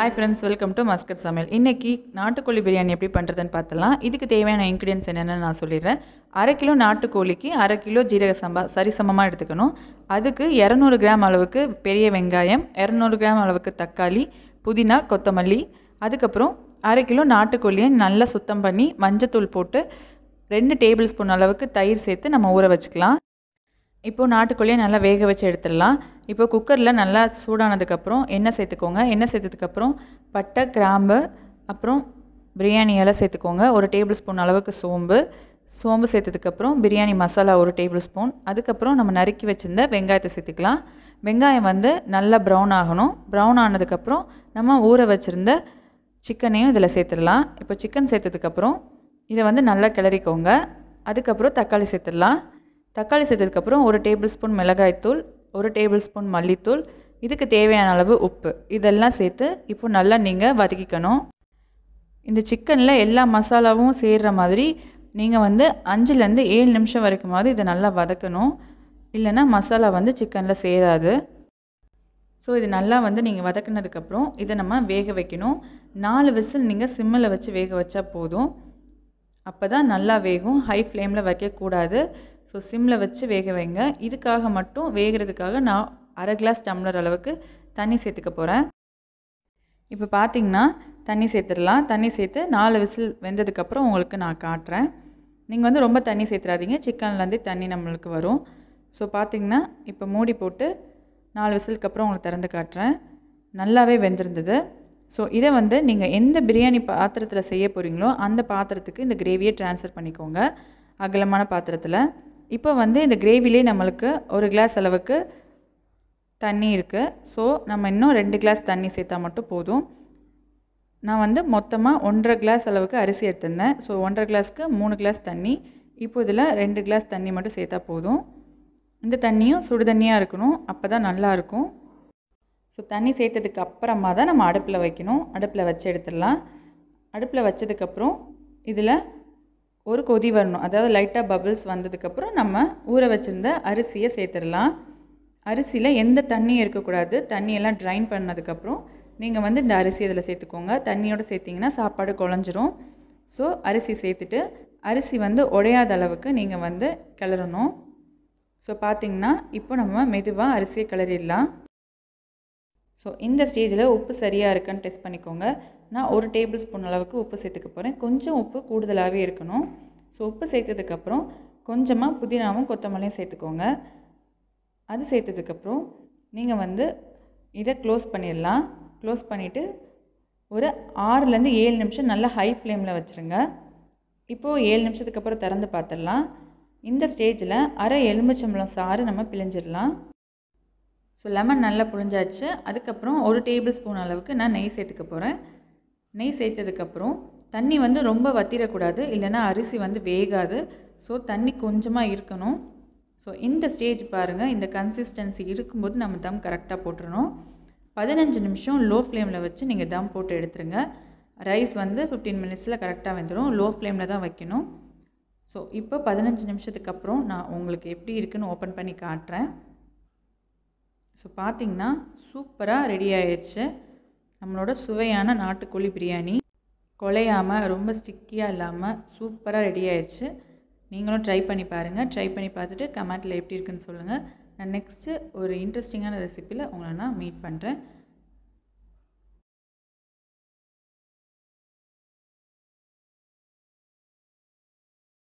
hi friends welcome to Muscat சமையல் இன்றைக்கி நாட்டுக்கோழி பிரியாணி எப்படி பண்ணுறதுன்னு பார்த்தலாம் இதுக்கு தேவையான இன்க்ரீடியன்ஸ் என்னென்னு நான் சொல்லிடுறேன் அரை கிலோ நாட்டுக்கோழிக்கு அரை கிலோ ஜீரக சம்பா சரிசமமாக எடுத்துக்கணும் அதுக்கு இரநூறு கிராம் அளவுக்கு பெரிய வெங்காயம் இரநூறு கிராம் அளவுக்கு தக்காளி புதினா கொத்தமல்லி அதுக்கப்புறம் அரை கிலோ நாட்டுக்கோழியை நல்லா சுத்தம் பண்ணி மஞ்சத்தூள் போட்டு ரெண்டு டேபிள் ஸ்பூன் அளவுக்கு தயிர் சேர்த்து நம்ம ஊற வச்சுக்கலாம் இப்போது நாட்டுக்கோழியை நல்லா வேக வச்சு எடுத்துடலாம் இப்போ குக்கரில் நல்லா சூடானதுக்கப்புறம் எண்ணெய் சேர்த்துக்கோங்க எண்ணெய் சேர்த்ததுக்கப்புறம் பட்டை கிராம்பு அப்புறம் பிரியாணி எல்லாம் சேர்த்துக்கோங்க ஒரு டேபிள் ஸ்பூன் அளவுக்கு சோம்பு சோம்பு சேர்த்ததுக்கப்புறம் பிரியாணி மசாலா ஒரு டேபிள் ஸ்பூன் அதுக்கப்புறம் நம்ம நறுக்கி வச்சுருந்த வெங்காயத்தை சேர்த்துக்கலாம் வெங்காயம் வந்து நல்லா ப்ரௌன் ஆகணும் ப்ரௌன் ஆனதுக்கப்புறம் நம்ம ஊற வச்சுருந்த சிக்கனையும் இதில் சேர்த்துடலாம் இப்போ சிக்கன் சேர்த்ததுக்கப்புறம் இதை வந்து நல்லா கிளறிக்கோங்க அதுக்கப்புறம் தக்காளி சேர்த்துடலாம் தக்காளி சேர்த்ததுக்கப்புறம் ஒரு டேபிள் ஸ்பூன் மிளகாய்த்தூள் ஒரு டேபிள் ஸ்பூன் மல்லித்தூள் இதுக்கு தேவையான அளவு உப்பு இதெல்லாம் சேர்த்து இப்போ நல்லா நீங்கள் வதக்கிக்கணும் இந்த சிக்கனில் எல்லா மசாலாவும் சேர்கிற மாதிரி நீங்கள் வந்து அஞ்சுலேருந்து ஏழு நிமிஷம் வரைக்குமாவது இதை நல்லா வதக்கணும் இல்லைன்னா மசாலா வந்து சிக்கனில் சேராது ஸோ இது நல்லா வந்து நீங்கள் வதக்கினதுக்கப்புறம் இதை நம்ம வேக வைக்கணும் நாலு விசில் நீங்கள் சிம்மில் வச்சு வேக வச்சா போதும் அப்போ தான் நல்லா வேகும் ஹை ஃப்ளேமில் வைக்கக்கூடாது ஸோ சிம்மில் வச்சு வேக வைங்க இதுக்காக மட்டும் வேகிறதுக்காக நான் அரை கிளாஸ் டம்ளர் அளவுக்கு தண்ணி சேர்த்துக்க போகிறேன் இப்போ பார்த்திங்கன்னா தண்ணி சேர்த்துடலாம் தண்ணி சேர்த்து நாலு விசில் வெந்ததுக்கப்புறம் உங்களுக்கு நான் காட்டுறேன் நீங்கள் வந்து ரொம்ப தண்ணி சேர்த்துறாதீங்க சிக்கன்லேருந்து தண்ணி நம்மளுக்கு வரும் ஸோ பார்த்திங்கன்னா இப்போ மூடி போட்டு நாலு விசிலுக்கு அப்புறம் உங்களுக்கு திறந்து காட்டுறேன் நல்லாவே வெந்திருந்தது ஸோ இதை வந்து நீங்கள் எந்த பிரியாணி பாத்திரத்தில் செய்ய போகிறீங்களோ அந்த பாத்திரத்துக்கு இந்த கிரேவியை ட்ரான்ஸ்ஃபர் பண்ணிக்கோங்க அகலமான பாத்திரத்தில் இப்போ வந்து இந்த கிரேவிலே நம்மளுக்கு ஒரு கிளாஸ் அளவுக்கு தண்ணி இருக்குது ஸோ நம்ம இன்னும் ரெண்டு கிளாஸ் தண்ணி சேர்த்தா மட்டும் போதும் நான் வந்து மொத்தமாக ஒன்றரை கிளாஸ் அளவுக்கு அரிசி எடுத்திருந்தேன் ஸோ ஒன்றரை கிளாஸ்க்கு மூணு கிளாஸ் தண்ணி இப்போ இதில் ரெண்டு கிளாஸ் தண்ணி மட்டும் சேர்த்தா போதும் இந்த தண்ணியும் சுடு தண்ணியாக இருக்கணும் அப்போ தான் நல்லாயிருக்கும் ஸோ தண்ணி சேர்த்ததுக்கு அப்புறமா தான் நம்ம அடுப்பில் வைக்கணும் அடுப்பில் வச்சு எடுத்துடலாம் அடுப்பில் வச்சதுக்கப்புறம் இதில் ஒரு கொதி வரணும் அதாவது லைட்டாக பபிள்ஸ் வந்ததுக்கப்புறம் நம்ம ஊற வச்சுருந்த அரிசியை சேர்த்துடலாம் அரிசியில் எந்த தண்ணியும் இருக்கக்கூடாது தண்ணியெல்லாம் ட்ரைன் பண்ணதுக்கப்புறம் நீங்கள் வந்து இந்த அரிசி இதில் சேர்த்துக்கோங்க தண்ணியோடு சேர்த்திங்கன்னா சாப்பாடு குழஞ்சிரும் ஸோ அரிசி சேர்த்துட்டு அரிசி வந்து உடையாத அளவுக்கு நீங்கள் வந்து கிளறணும் ஸோ பார்த்திங்கன்னா இப்போ நம்ம மெதுவாக அரிசியை கிளறிடலாம் ஸோ இந்த ஸ்டேஜில் உப்பு சரியாக இருக்கான்னு டெஸ்ட் பண்ணிக்கோங்க நான் ஒரு டேபிள் ஸ்பூன் அளவுக்கு உப்பு சேர்த்துக்க போகிறேன் கொஞ்சம் உப்பு கூடுதலாகவே இருக்கணும் ஸோ உப்பு சேர்த்ததுக்கப்புறம் கொஞ்சமாக புதினாவும் கொத்தமல்லியும் சேர்த்துக்கோங்க அது சேர்த்ததுக்கப்புறம் நீங்கள் வந்து இதை க்ளோஸ் பண்ணிடலாம் க்ளோஸ் பண்ணிவிட்டு ஒரு ஆறுலேருந்து ஏழு நிமிஷம் நல்லா ஹை ஃப்ளேமில் வச்சுருங்க இப்போது ஏழு நிமிஷத்துக்கு அப்புறம் திறந்து பார்த்துடலாம் இந்த ஸ்டேஜில் அரை எலுமிச்சம்பழம் சாறு நம்ம பிழிஞ்சிடலாம் ஸோ லெமன் நல்லா புழிஞ்சாச்சு அதுக்கப்புறம் ஒரு டேபிள் ஸ்பூன் அளவுக்கு நான் நெய் சேர்த்துக்க போகிறேன் நெய் சேர்த்ததுக்கப்புறம் தண்ணி வந்து ரொம்ப வத்திரக்கூடாது இல்லைனா அரிசி வந்து வேகாது ஸோ தண்ணி கொஞ்சமாக இருக்கணும் ஸோ இந்த ஸ்டேஜ் பாருங்கள் இந்த கன்சிஸ்டன்சி இருக்கும்போது நம்ம தம் கரெக்டாக போட்டுடணும் பதினஞ்சு நிமிஷம் லோ ஃப்ளேமில் வச்சு நீங்கள் தம் போட்டு எடுத்துருங்க ரைஸ் வந்து ஃபிஃப்டீன் மினிட்ஸில் கரெக்டாக வந்துடும் லோ ஃப்ளேமில் தான் வைக்கணும் ஸோ இப்போ பதினஞ்சு நிமிஷத்துக்கு அப்புறம் நான் உங்களுக்கு எப்படி இருக்குன்னு ஓப்பன் பண்ணி காட்டுறேன் ஸோ பார்த்திங்கன்னா சூப்பராக ரெடி ஆயிடுச்சு நம்மளோட சுவையான நாட்டுக்கோழி பிரியாணி கொலையாமல் ரொம்ப ஸ்டிக்கியாக இல்லாமல் சூப்பராக ரெடி ஆயிடுச்சு நீங்களும் ட்ரை பண்ணி பாருங்கள் ட்ரை பண்ணி பார்த்துட்டு கமெண்ட்டில் எப்படி இருக்குன்னு சொல்லுங்கள் நான் நெக்ஸ்ட்டு ஒரு இன்ட்ரெஸ்டிங்கான ரெசிப்பியில் உங்களை நான் மீட் பண்ணுறேன்